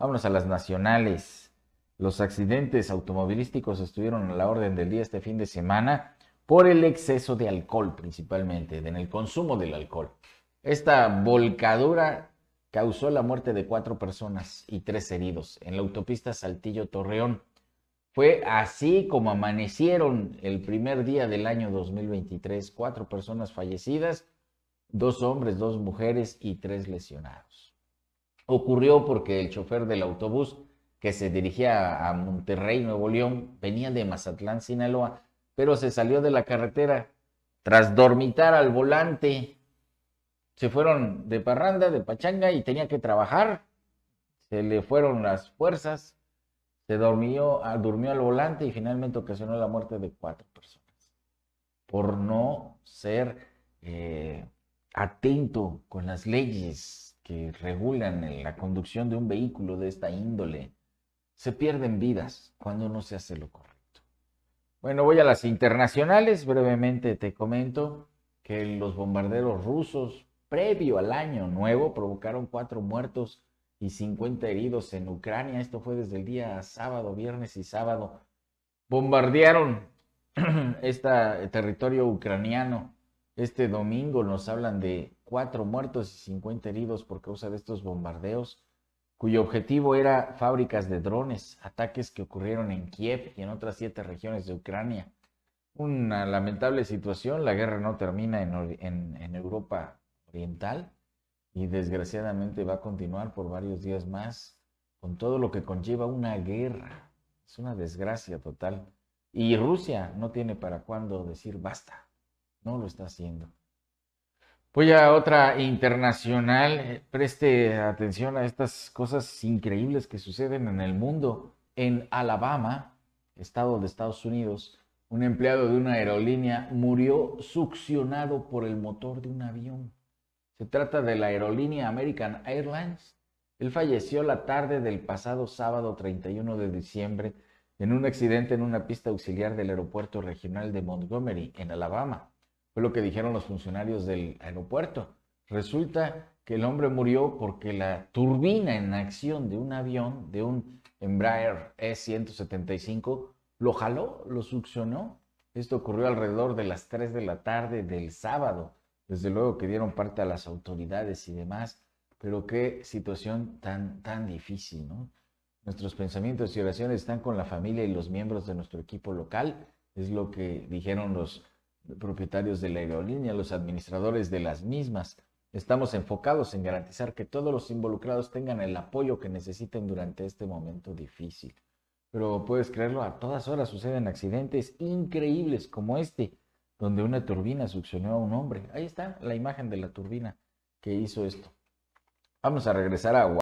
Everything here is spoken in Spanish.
Vámonos a las nacionales. Los accidentes automovilísticos estuvieron a la orden del día este fin de semana por el exceso de alcohol principalmente, en el consumo del alcohol. Esta volcadura causó la muerte de cuatro personas y tres heridos en la autopista Saltillo-Torreón. Fue así como amanecieron el primer día del año 2023, cuatro personas fallecidas, dos hombres, dos mujeres y tres lesionados ocurrió porque el chofer del autobús que se dirigía a Monterrey, Nuevo León, venía de Mazatlán, Sinaloa, pero se salió de la carretera tras dormitar al volante. Se fueron de parranda, de pachanga y tenía que trabajar. Se le fueron las fuerzas, se ah, durmió, al volante y finalmente ocasionó la muerte de cuatro personas por no ser eh, atento con las leyes que regulan la conducción de un vehículo de esta índole, se pierden vidas cuando no se hace lo correcto. Bueno, voy a las internacionales. Brevemente te comento que los bombarderos rusos, previo al año nuevo, provocaron cuatro muertos y 50 heridos en Ucrania. Esto fue desde el día sábado, viernes y sábado. Bombardearon este territorio ucraniano este domingo nos hablan de cuatro muertos y 50 heridos por causa de estos bombardeos, cuyo objetivo era fábricas de drones, ataques que ocurrieron en Kiev y en otras siete regiones de Ucrania. Una lamentable situación, la guerra no termina en, en Europa Oriental y desgraciadamente va a continuar por varios días más con todo lo que conlleva una guerra. Es una desgracia total. Y Rusia no tiene para cuándo decir basta. No lo está haciendo. Voy a otra internacional. Eh, preste atención a estas cosas increíbles que suceden en el mundo. En Alabama, estado de Estados Unidos, un empleado de una aerolínea murió succionado por el motor de un avión. Se trata de la aerolínea American Airlines. Él falleció la tarde del pasado sábado 31 de diciembre en un accidente en una pista auxiliar del aeropuerto regional de Montgomery, en Alabama lo que dijeron los funcionarios del aeropuerto. Resulta que el hombre murió porque la turbina en acción de un avión, de un Embraer E-175, lo jaló, lo succionó. Esto ocurrió alrededor de las 3 de la tarde del sábado. Desde luego que dieron parte a las autoridades y demás, pero qué situación tan, tan difícil, ¿no? Nuestros pensamientos y oraciones están con la familia y los miembros de nuestro equipo local, es lo que dijeron los propietarios de la aerolínea, los administradores de las mismas. Estamos enfocados en garantizar que todos los involucrados tengan el apoyo que necesiten durante este momento difícil. Pero puedes creerlo, a todas horas suceden accidentes increíbles como este, donde una turbina succionó a un hombre. Ahí está la imagen de la turbina que hizo esto. Vamos a regresar a